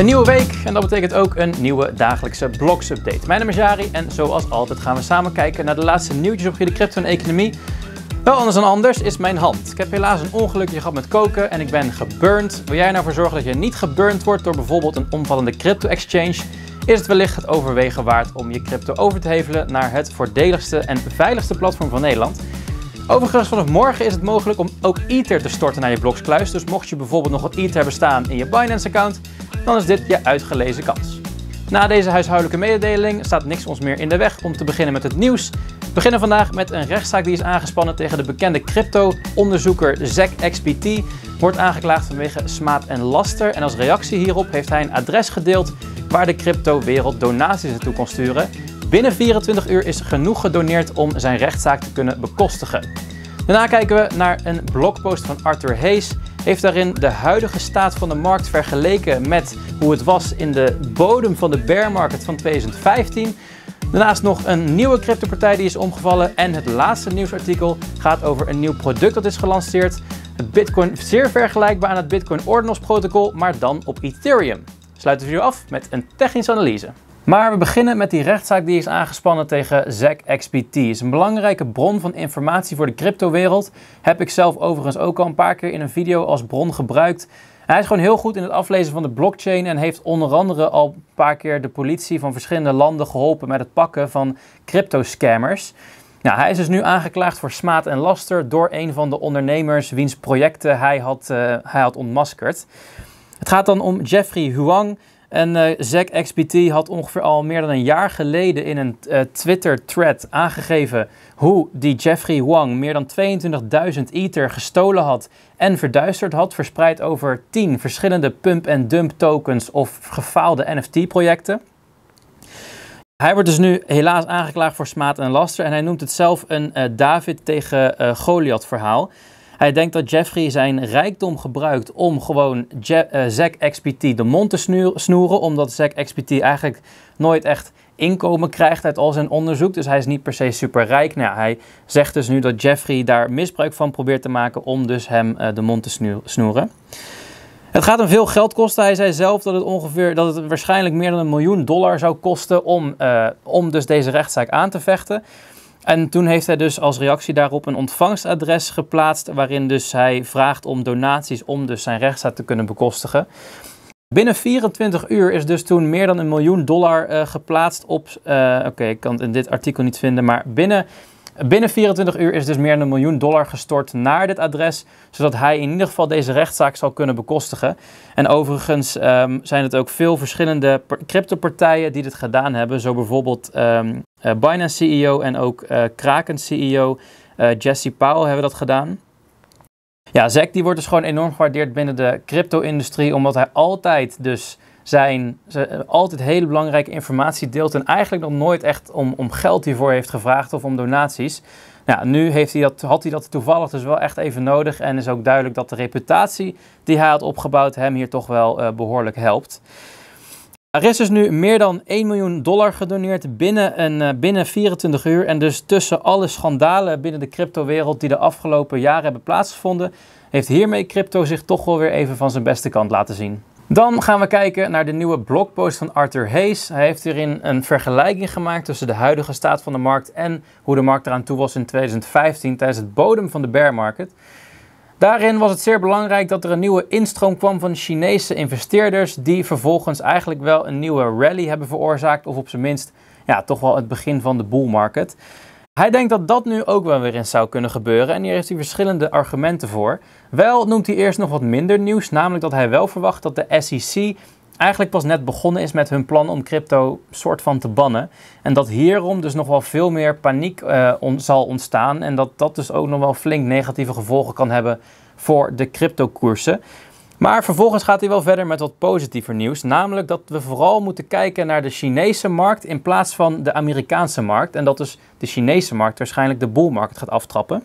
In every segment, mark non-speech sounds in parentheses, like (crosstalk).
Een nieuwe week en dat betekent ook een nieuwe dagelijkse blogs update. Mijn naam is Jari en zoals altijd gaan we samen kijken naar de laatste nieuwtjes op de crypto en economie. Wel anders dan anders is mijn hand. Ik heb helaas een ongelukje gehad met koken en ik ben geburnt. Wil jij er nou voor zorgen dat je niet geburnt wordt door bijvoorbeeld een omvallende crypto exchange? Is het wellicht het overwegen waard om je crypto over te hevelen naar het voordeligste en veiligste platform van Nederland? Overigens, vanaf morgen is het mogelijk om ook Ether te storten naar je blokskluis. Dus mocht je bijvoorbeeld nog wat Ether hebben staan in je Binance-account, dan is dit je uitgelezen kans. Na deze huishoudelijke mededeling staat niks ons meer in de weg om te beginnen met het nieuws. We beginnen vandaag met een rechtszaak die is aangespannen tegen de bekende crypto-onderzoeker Zack XPT. Wordt aangeklaagd vanwege smaad en laster. En als reactie hierop heeft hij een adres gedeeld waar de crypto-wereld donaties naartoe kon sturen. Binnen 24 uur is genoeg gedoneerd om zijn rechtszaak te kunnen bekostigen. Daarna kijken we naar een blogpost van Arthur Hayes. Heeft daarin de huidige staat van de markt vergeleken met hoe het was in de bodem van de bear market van 2015. Daarnaast nog een nieuwe cryptopartij die is omgevallen. En het laatste nieuwsartikel gaat over een nieuw product dat is gelanceerd. Het Bitcoin zeer vergelijkbaar aan het Bitcoin Ordinals protocol, maar dan op Ethereum. Sluiten we nu af met een technische analyse. Maar we beginnen met die rechtszaak die is aangespannen tegen Zack XPT. Het is een belangrijke bron van informatie voor de cryptowereld. Heb ik zelf overigens ook al een paar keer in een video als bron gebruikt. hij is gewoon heel goed in het aflezen van de blockchain en heeft onder andere al een paar keer de politie van verschillende landen geholpen met het pakken van cryptoscammers. Nou, hij is dus nu aangeklaagd voor smaad en laster door een van de ondernemers wiens projecten hij had, uh, hij had ontmaskerd. Het gaat dan om Jeffrey Huang, en uh, Zack XPT had ongeveer al meer dan een jaar geleden in een eh, Twitter-thread aangegeven hoe die Jeffrey Wang meer dan 22.000 Ether gestolen had en verduisterd had, verspreid over 10 verschillende pump-and-dump tokens of gefaalde NFT-projecten. Hij wordt dus nu helaas aangeklaagd voor smaad en laster en hij noemt het zelf een eh, David tegen Goliath verhaal. Hij denkt dat Jeffrey zijn rijkdom gebruikt om gewoon eh, Zack XPT de mond te snoeren, omdat Zack XPT eigenlijk nooit echt inkomen krijgt uit al zijn onderzoek. Dus hij is niet per se superrijk. Nou, hij zegt dus nu dat Jeffrey daar misbruik van probeert te maken om dus hem eh, de mond te snoeren. Het gaat hem veel geld kosten. Hij zei zelf dat het ongeveer dat het waarschijnlijk meer dan een miljoen dollar zou kosten om, eh, om dus deze rechtszaak aan te vechten. En toen heeft hij dus als reactie daarop een ontvangstadres geplaatst, waarin dus hij vraagt om donaties om dus zijn rechtszaak te kunnen bekostigen. Binnen 24 uur is dus toen meer dan een miljoen dollar eh, geplaatst op. Eh, oké, ik kan het in dit artikel niet vinden, maar binnen Binnen 24 uur is dus meer dan een miljoen dollar gestort naar dit adres, zodat hij in ieder geval deze rechtszaak zal kunnen bekostigen. En overigens ehm, zijn het ook veel verschillende cryptopartijen die dit gedaan hebben, zo bijvoorbeeld ehm, eh, Binance CEO en ook eh, Kraken CEO eh, Jesse Powell hebben dat gedaan. Ja, Zack die wordt dus gewoon enorm gewaardeerd binnen de crypto-industrie, omdat hij altijd dus zijn ze, eh, altijd hele belangrijke informatie deelt en eigenlijk nog nooit echt om, om geld hiervoor heeft gevraagd of om donaties. Nou, nu heeft hij dat, had hij dat toevallig dus wel echt even nodig en is ook duidelijk dat de reputatie die hij had opgebouwd hem hier toch wel eh, behoorlijk helpt. Er is dus nu meer dan 1 miljoen dollar gedoneerd binnen, een, eh, binnen 24 uur. En dus tussen alle schandalen binnen de cryptowereld die de afgelopen jaren hebben plaatsgevonden, heeft hiermee crypto zich toch wel weer even van zijn beste kant laten zien. Dan gaan we kijken naar de nieuwe blogpost van Arthur Hayes. Hij heeft hierin een vergelijking gemaakt tussen de huidige staat van de markt en hoe de markt eraan toe was in 2015 tijdens het bodem van de bear market. Daarin was het zeer belangrijk dat er een nieuwe instroom kwam van Chinese investeerders, die vervolgens eigenlijk wel een nieuwe rally hebben veroorzaakt, of op zijn minst ja, toch wel het begin van de bull market. Hij denkt dat dat nu ook wel weer eens zou kunnen gebeuren en hier heeft hij verschillende argumenten voor. Wel noemt hij eerst nog wat minder nieuws, namelijk dat hij wel verwacht dat de SEC eigenlijk pas net begonnen is met hun plan om crypto soort van te bannen. En dat hierom dus nog wel veel meer paniek eh, zal ontstaan en dat dat dus ook nog wel flink negatieve gevolgen kan hebben voor de cryptokoersen. Maar vervolgens gaat hij wel verder met wat positiever nieuws. Namelijk dat we vooral moeten kijken naar de Chinese markt in plaats van de Amerikaanse markt. En dat dus de Chinese markt waarschijnlijk de bullmarkt gaat aftrappen.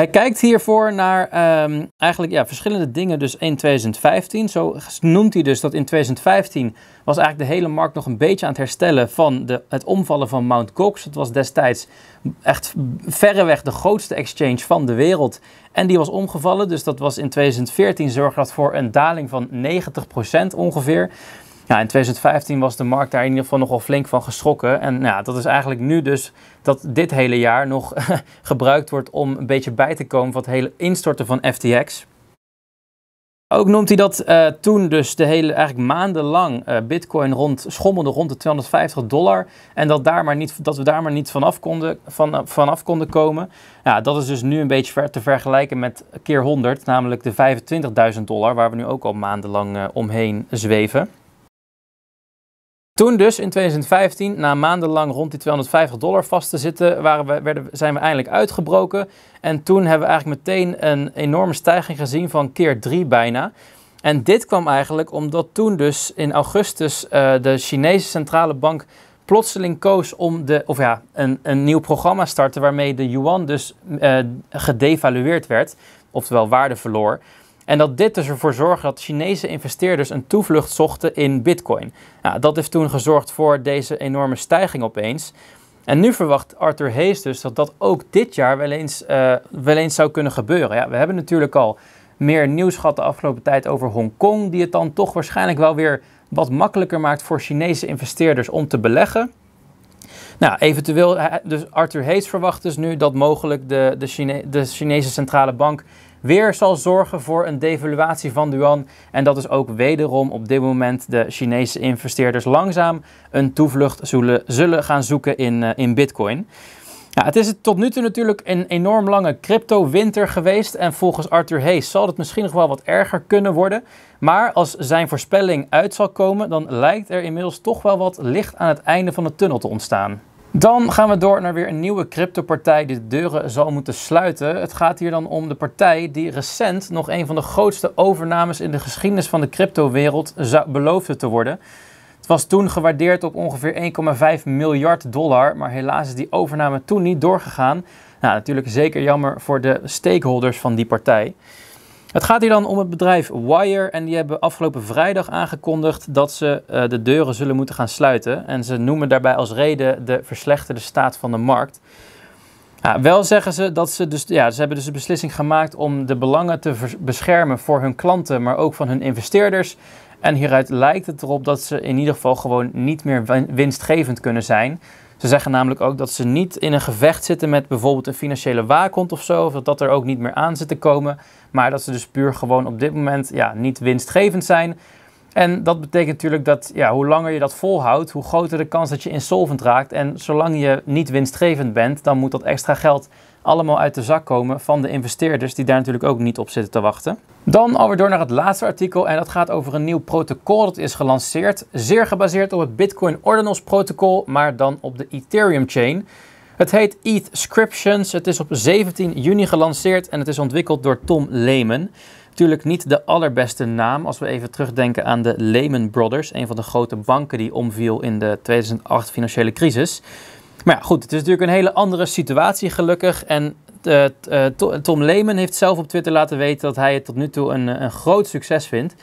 Hij kijkt hiervoor naar ehm, eigenlijk ja, verschillende dingen dus in 2015. Zo noemt hij dus dat in 2015 was eigenlijk de hele markt nog een beetje aan het herstellen van de, het omvallen van Mount Gox. Dat was destijds echt verreweg de grootste exchange van de wereld. En die was omgevallen, dus dat was in 2014 zorgde dat voor een daling van 90% ongeveer in 2015 was de markt daar in ieder geval nogal flink van geschrokken. En nou dat is eigenlijk nu dus dat dit hele jaar nog (laughs) gebruikt wordt om een beetje bij te komen van het hele instorten van FTX. Ook noemt hij dat eh, toen dus de hele, eigenlijk maandenlang eh, bitcoin rond, schommelde rond de 250 dollar. En dat, daar maar niet, dat we daar maar niet vanaf konden, van, vanaf konden komen. dat is dus nu een beetje ver te vergelijken met keer 100, namelijk de 25.000 dollar, waar we nu ook al maandenlang eh, omheen zweven. Toen dus, in 2015, na maandenlang rond die 250 dollar vast te zitten, waren we, werden, zijn we eindelijk uitgebroken. En toen hebben we eigenlijk meteen een enorme stijging gezien van keer drie bijna. En dit kwam eigenlijk omdat toen dus in augustus eh, de Chinese centrale bank plotseling koos om de, of ja, een, een nieuw programma starten waarmee de yuan dus eh, gedevalueerd werd, oftewel waarde verloor. En dat dit dus ervoor zorgde dat Chinese investeerders een toevlucht zochten in Bitcoin. Nou, dat heeft toen gezorgd voor deze enorme stijging opeens. En nu verwacht Arthur Hayes dus dat dat ook dit jaar wel eens, eh, wel eens zou kunnen gebeuren. Ja, we hebben natuurlijk al meer nieuws gehad de afgelopen tijd over Hongkong, die het dan toch waarschijnlijk wel weer wat makkelijker maakt voor Chinese investeerders om te beleggen. Nou, eventueel, eh, eh, dus Arthur Hayes verwacht dus nu dat mogelijk de, de, Chine de Chinese centrale bank weer zal zorgen voor een devaluatie van yuan. En dat is ook wederom op dit moment de Chinese investeerders langzaam een toevlucht zullen, zullen gaan zoeken in, eh, in bitcoin. Nou, het is tot nu toe natuurlijk een enorm lange crypto-winter geweest. En volgens Arthur Hayes zal het misschien nog wel wat erger kunnen worden. Maar als zijn voorspelling uit zal komen, dan lijkt er inmiddels toch wel wat licht aan het einde van de tunnel te ontstaan. Dan gaan we door naar weer een nieuwe cryptopartij die de deuren zal moeten sluiten. Het gaat hier dan om de partij die recent nog een van de grootste overnames in de geschiedenis van de cryptowereld beloofde te worden. Het was toen gewaardeerd op ongeveer 1,5 miljard dollar, maar helaas is die overname toen niet doorgegaan. Nou, natuurlijk zeker jammer voor de stakeholders van die partij. Het gaat hier dan om het bedrijf Wire en die hebben afgelopen vrijdag aangekondigd dat ze eh, de deuren zullen moeten gaan sluiten. En ze noemen daarbij als reden de verslechterde staat van de markt. wel zeggen ze dat ze dus, ja, ze hebben dus de beslissing gemaakt om de belangen te beschermen voor hun klanten, maar ook van hun investeerders. En hieruit lijkt het erop dat ze in ieder geval gewoon niet meer winstgevend kunnen zijn. Ze zeggen namelijk ook dat ze niet in een gevecht zitten met bijvoorbeeld een financiële waakhond of zo, of dat dat er ook niet meer aan zit te komen, maar dat ze dus puur gewoon op dit moment ja, niet winstgevend zijn. En dat betekent natuurlijk dat ja, hoe langer je dat volhoudt, hoe groter de kans dat je insolvent raakt. En zolang je niet winstgevend bent, dan moet dat extra geld allemaal uit de zak komen van de investeerders die daar natuurlijk ook niet op zitten te wachten. Dan alweer door naar het laatste artikel en dat gaat over een nieuw protocol dat is gelanceerd. Zeer gebaseerd op het Bitcoin Ordinals protocol, maar dan op de Ethereum chain. Het heet ETHscriptions. Het is op 17 juni gelanceerd en het is ontwikkeld door Tom Lehman. Natuurlijk niet de allerbeste naam als we even terugdenken aan de Lehman Brothers, een van de grote banken die omviel in de 2008 financiële crisis. Maar ja, goed, het is natuurlijk een hele andere situatie gelukkig. En eh, eh, Tom Lehman heeft zelf op Twitter laten weten dat hij het tot nu toe een, eh, een groot succes vindt.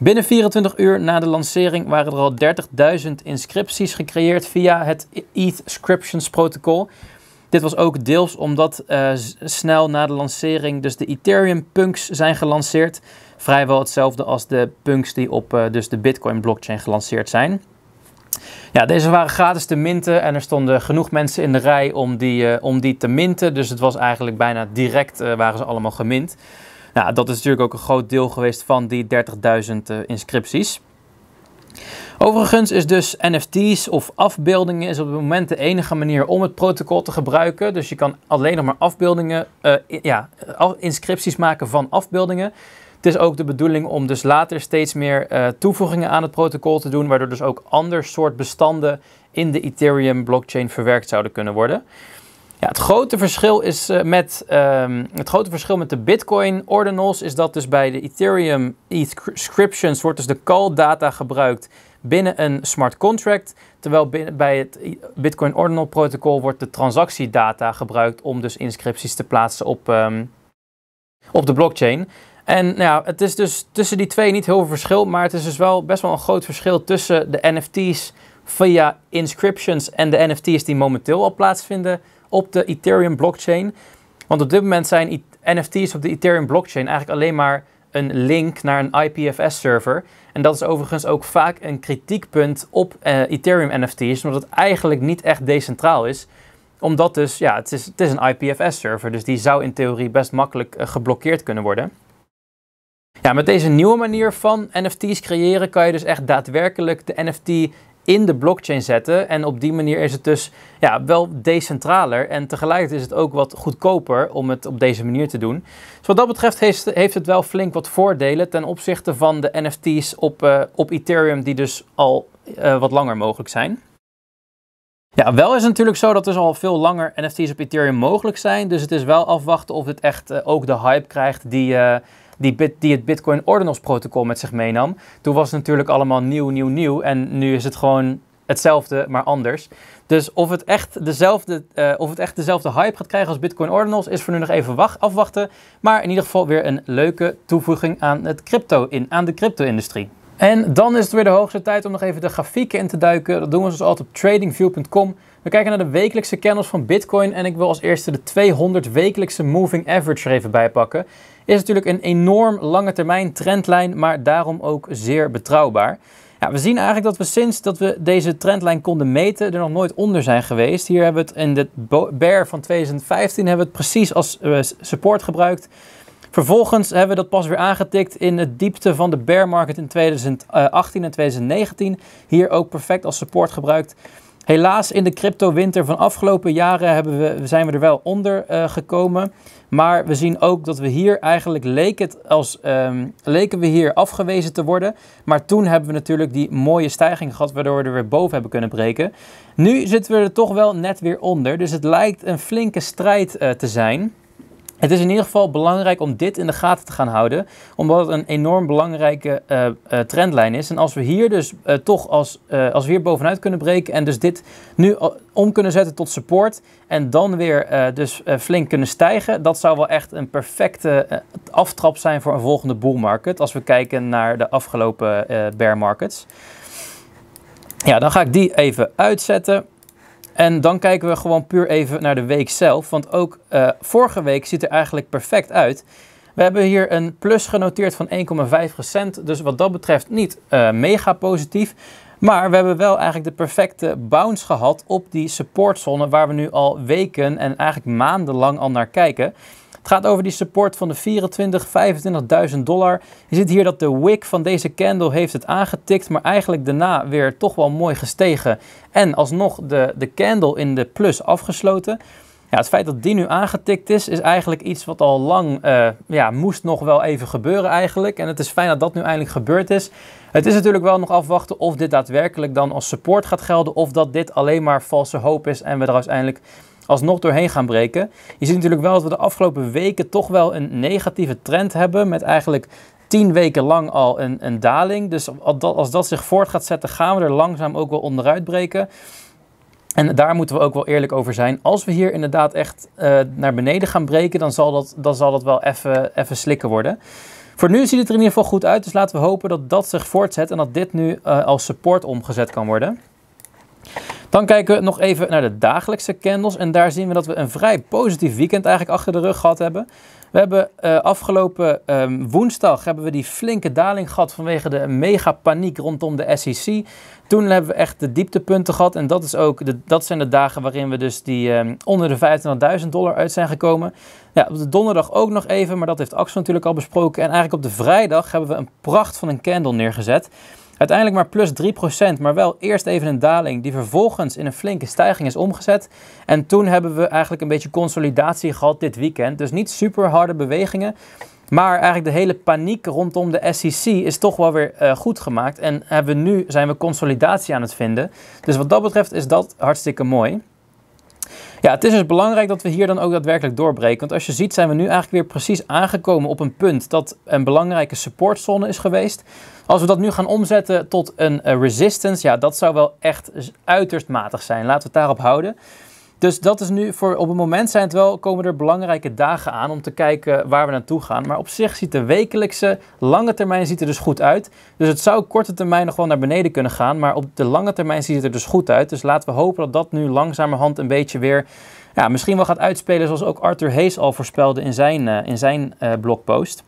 Binnen 24 uur na de lancering waren er al 30.000 inscripties gecreëerd via het ETH protocol. Dit was ook deels omdat snel na de lancering dus de Ethereum punks zijn gelanceerd. Vrijwel hetzelfde als de punks die op dus de Bitcoin blockchain gelanceerd zijn. Ja, deze waren gratis te minten en er stonden genoeg mensen in de rij om die, eh, om die te minten. Dus het was eigenlijk bijna direct eh, waren ze allemaal gemint. Nou, dat is natuurlijk ook een groot deel geweest van die 30.000 uh, eh, inscripties. Overigens is dus NFT's of afbeeldingen is op het moment de enige manier om het protocol te gebruiken. Dus je kan alleen nog maar afbeeldingen, ja, inscripties maken van afbeeldingen. Het is ook de bedoeling om dus later steeds meer eh, toevoegingen aan het protocol te doen, waardoor dus ook ander soort bestanden in de Ethereum blockchain verwerkt zouden kunnen worden. Ja, het, grote verschil is, eh, met, ehm, het grote verschil met de Bitcoin ordinals is dat dus bij de Ethereum inscriptions wordt dus de call data gebruikt binnen een smart contract, terwijl bij het Bitcoin ordinal protocol wordt de transactiedata gebruikt om dus inscripties te plaatsen op, ehm, op de blockchain. En nou ja, het is dus tussen die twee niet heel veel verschil, maar het is dus wel best wel een groot verschil tussen de NFT's via inscriptions en de NFT's die momenteel al plaatsvinden op de Ethereum blockchain. Want op dit moment zijn NFT's op de Ethereum blockchain eigenlijk alleen maar een link naar een IPFS-server. En dat is overigens ook vaak een kritiekpunt op eh, Ethereum NFT's, omdat het eigenlijk niet echt decentraal is. Omdat dus, ja, het is, het is een IPFS-server, dus die zou in theorie best makkelijk eh, geblokkeerd kunnen worden. Ja, met deze nieuwe manier van NFT's creëren kan je dus echt daadwerkelijk de NFT in de blockchain zetten. En op die manier is het dus ja, wel decentraler. En tegelijkertijd is het ook wat goedkoper om het op deze manier te doen. Dus wat dat betreft heeft, het wel flink wat voordelen ten opzichte van de NFT's op, eh, op Ethereum, die dus al eh, wat langer mogelijk zijn. Ja, wel is het natuurlijk zo dat dus al veel langer NFT's op Ethereum mogelijk zijn. Dus het is wel afwachten of het echt eh, ook de hype krijgt die die, bit, die het Bitcoin Ordinals protocol met zich meenam. Toen was het natuurlijk allemaal nieuw, nieuw, nieuw. En nu is het gewoon hetzelfde, maar anders. Dus of het echt dezelfde, eh, of het echt dezelfde hype gaat krijgen als Bitcoin Ordinals, is voor nu nog even wacht, afwachten. Maar in ieder geval weer een leuke toevoeging aan, het crypto in, aan de crypto-industrie. En dan is het weer de hoogste tijd om nog even de grafieken in te duiken. Dat doen we zoals altijd op tradingview.com. We kijken naar de wekelijkse candles van Bitcoin en ik wil als eerste de 200 wekelijkse moving average er even bij pakken is natuurlijk een enorm lange termijn trendlijn, maar daarom ook zeer betrouwbaar. Ja, we zien eigenlijk dat we sinds dat we deze trendlijn konden meten er nog nooit onder zijn geweest. Hier hebben we het in de bear van 2015 hebben we het precies als eh, support gebruikt. Vervolgens hebben we dat pas weer aangetikt in het diepte van de bear market in 2018 eh, en 2019. Hier ook perfect als support gebruikt. Helaas in de cryptowinter van afgelopen jaren hebben we, zijn we er wel onder eh, gekomen. Maar we zien ook dat we hier eigenlijk leek het als, ehm, leken we hier afgewezen te worden. Maar toen hebben we natuurlijk die mooie stijging gehad waardoor we er weer boven hebben kunnen breken. Nu zitten we er toch wel net weer onder. Dus het lijkt een flinke strijd eh, te zijn. Het is in ieder geval belangrijk om dit in de gaten te gaan houden, omdat het een enorm belangrijke eh, eh, trendlijn is. En als we hier dus eh, toch als, als we hier bovenuit kunnen breken en dus dit nu om kunnen zetten tot support en dan weer dus flink kunnen stijgen, dat zou wel echt een perfecte aftrap zijn voor een volgende bull market als we kijken naar de afgelopen bear markets. Ja, dan ga ik die even uitzetten. En dan kijken we gewoon puur even naar de week zelf. Want ook eh, vorige week ziet er eigenlijk perfect uit. We hebben hier een plus genoteerd van 1,5%. Dus wat dat betreft niet eh, mega positief. Maar we hebben wel eigenlijk de perfecte bounce gehad op die supportzone waar we nu al weken en eigenlijk maandenlang al naar kijken. Het gaat over die support van de 24, 25.000 dollar. Je ziet hier dat de wick van deze candle heeft het aangetikt, maar eigenlijk daarna weer toch wel mooi gestegen. En alsnog de, de candle in de plus afgesloten. Ja, het feit dat die nu aangetikt is, is eigenlijk iets wat al lang eh, ja, moest nog wel even gebeuren eigenlijk. En het is fijn dat dat nu eindelijk gebeurd is. Het is natuurlijk wel nog afwachten of dit daadwerkelijk dan als support gaat gelden. Of dat dit alleen maar valse hoop is en we er uiteindelijk alsnog doorheen gaan breken. Je ziet natuurlijk wel dat we de afgelopen weken toch wel een negatieve trend hebben met eigenlijk tien weken lang al een, een daling. Dus als dat zich voort gaat zetten, gaan we er langzaam ook wel onderuit breken. En daar moeten we ook wel eerlijk over zijn. Als we hier inderdaad echt eh, naar beneden gaan breken, dan zal dat, dan zal dat wel even slikken worden. Voor nu ziet het er in ieder geval goed uit, dus laten we hopen dat dat zich voortzet en dat dit nu eh, als support omgezet kan worden. Dan kijken we nog even naar de dagelijkse candles. En daar zien we dat we een vrij positief weekend eigenlijk achter de rug gehad hebben. We hebben eh, afgelopen ehm, woensdag hebben we die flinke daling gehad vanwege de mega paniek rondom de SEC. Toen hebben we echt de dieptepunten gehad. En dat, is ook de, dat zijn de dagen waarin we dus die ehm, onder de 25.000 dollar uit zijn gekomen. Ja, op de donderdag ook nog even, maar dat heeft Axel natuurlijk al besproken. En eigenlijk op de vrijdag hebben we een pracht van een candle neergezet. Uiteindelijk maar plus 3%, maar wel eerst even een daling die vervolgens in een flinke stijging is omgezet. En toen hebben we eigenlijk een beetje consolidatie gehad dit weekend. Dus niet super harde bewegingen. Maar eigenlijk de hele paniek rondom de SEC is toch wel weer eh, goed gemaakt. En hebben we nu zijn we consolidatie aan het vinden. Dus wat dat betreft is dat hartstikke mooi. Ja, het is dus belangrijk dat we hier dan ook daadwerkelijk doorbreken. Want als je ziet zijn we nu eigenlijk weer precies aangekomen op een punt dat een belangrijke supportzone is geweest. Als we dat nu gaan omzetten tot een eh, resistance, ja, dat zou wel echt uiterst matig zijn. Laten we het daarop houden. Dus dat is nu voor op het moment zijn het wel, komen er belangrijke dagen aan om te kijken waar we naartoe gaan. Maar op zich ziet de wekelijkse, lange termijn ziet er dus goed uit. Dus het zou korte termijn nog wel naar beneden kunnen gaan. Maar op de lange termijn ziet het er dus goed uit. Dus laten we hopen dat dat nu langzamerhand een beetje weer ja, misschien wel gaat uitspelen zoals ook Arthur Hayes al voorspelde in zijn, eh, in zijn eh, blogpost.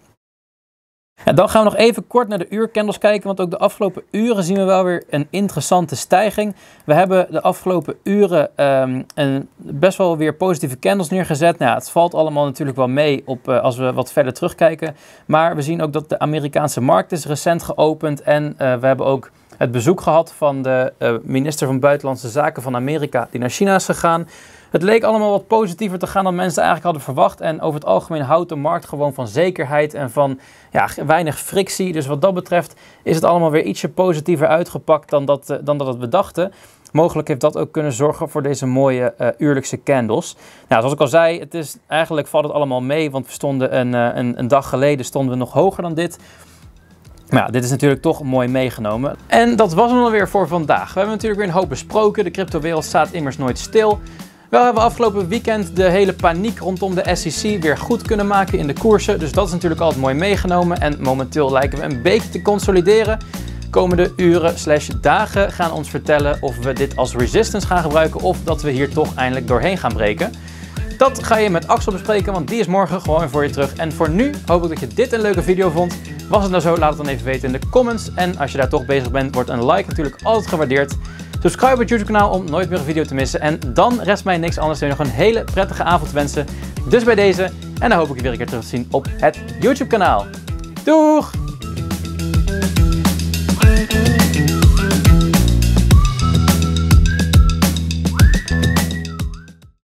En dan gaan we nog even kort naar de uurkendels kijken, want ook de afgelopen uren zien we wel weer een interessante stijging. We hebben de afgelopen uren ehm, een, best wel weer positieve candles neergezet. Nou, het valt allemaal natuurlijk wel mee op, eh, als we wat verder terugkijken. Maar we zien ook dat de Amerikaanse markt is recent geopend en eh, we hebben ook het bezoek gehad van de eh, minister van Buitenlandse Zaken van Amerika die naar China is gegaan. Het leek allemaal wat positiever te gaan dan mensen eigenlijk hadden verwacht. En over het algemeen houdt de markt gewoon van zekerheid en van ja, weinig frictie. Dus wat dat betreft is het allemaal weer ietsje positiever uitgepakt dan dat, eh, dan dat we dachten. Mogelijk heeft dat ook kunnen zorgen voor deze mooie uh, uurlijkse candles. Nou, zoals ik al zei, het is, eigenlijk valt het allemaal mee. Want we stonden een, eh, een, dag geleden stonden we nog hoger dan dit. Maar dit is natuurlijk toch mooi meegenomen. En dat was het dan weer voor vandaag. We hebben natuurlijk weer een hoop besproken. De cryptowereld staat immers nooit stil. Wel hebben we afgelopen weekend de hele paniek rondom de SEC weer goed kunnen maken in de koersen. Dus dat is natuurlijk altijd mooi meegenomen. En momenteel lijken we een beetje te consolideren. Komende uren slash dagen gaan ons vertellen of we dit als resistance gaan gebruiken of dat we hier toch eindelijk doorheen gaan breken. Dat ga je met Axel bespreken, want die is morgen gewoon voor je terug. En voor nu hoop ik dat je dit een leuke video vond. Was het nou zo? Laat het dan even weten in de comments. En als je daar toch bezig bent, wordt een like natuurlijk altijd gewaardeerd. Subscribe op het YouTube kanaal om nooit meer een video te missen. En dan rest mij niks anders dan je nog een hele prettige avond te wensen. Dus bij deze. En dan hoop ik je weer een keer terug te zien op het YouTube kanaal. Doeg!